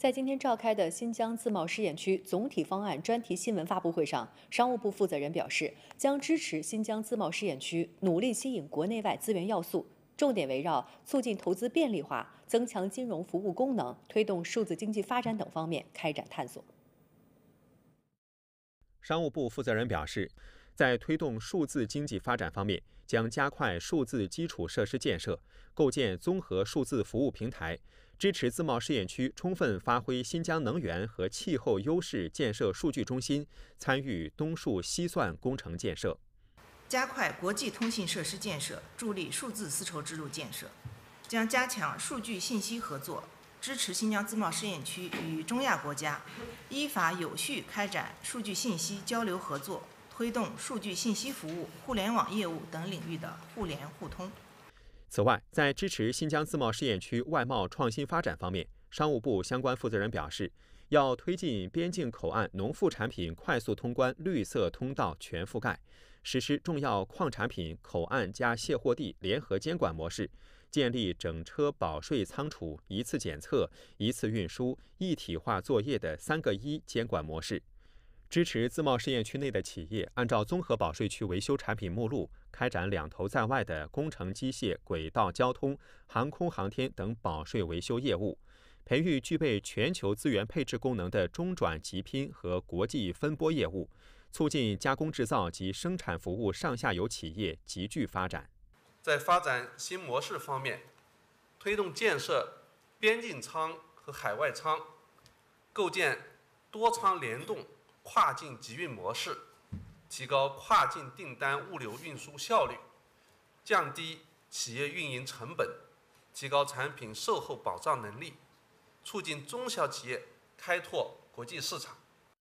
在今天召开的新疆自贸试验区总体方案专题新闻发布会上，商务部负责人表示，将支持新疆自贸试验区努力吸引国内外资源要素，重点围绕促进投资便利化、增强金融服务功能、推动数字经济发展等方面开展探索。商务部负责人表示。在推动数字经济发展方面，将加快数字基础设施建设，构建综合数字服务平台，支持自贸试验区充分发挥新疆能源和气候优势，建设数据中心，参与东数西算工程建设。加快国际通信设施建设，助力数字丝绸之路建设，将加强数据信息合作，支持新疆自贸试验区与中亚国家依法有序开展数据信息交流合作。推动数据信息服务、互联网业务等领域的互联互通。此外，在支持新疆自贸试验区外贸创新发展方面，商务部相关负责人表示，要推进边境口岸农副产品快速通关绿色通道全覆盖，实施重要矿产品口岸加卸货地联合监管模式，建立整车保税仓储一次检测、一次运输一体化作业的“三个一”监管模式。支持自贸试验区内的企业按照综合保税区维修产品目录开展两头在外的工程机械、轨道交通、航空航天等保税维修业务，培育具备全球资源配置功能的中转集拼和国际分拨业务，促进加工制造及生产服务上下游企业集聚发展。在发展新模式方面，推动建设边境仓和海外仓，构建多仓联动。跨境集运模式，提高跨境订单物流运输效率，降低企业运营成本，提高产品售后保障能力，促进中小企业开拓国际市场。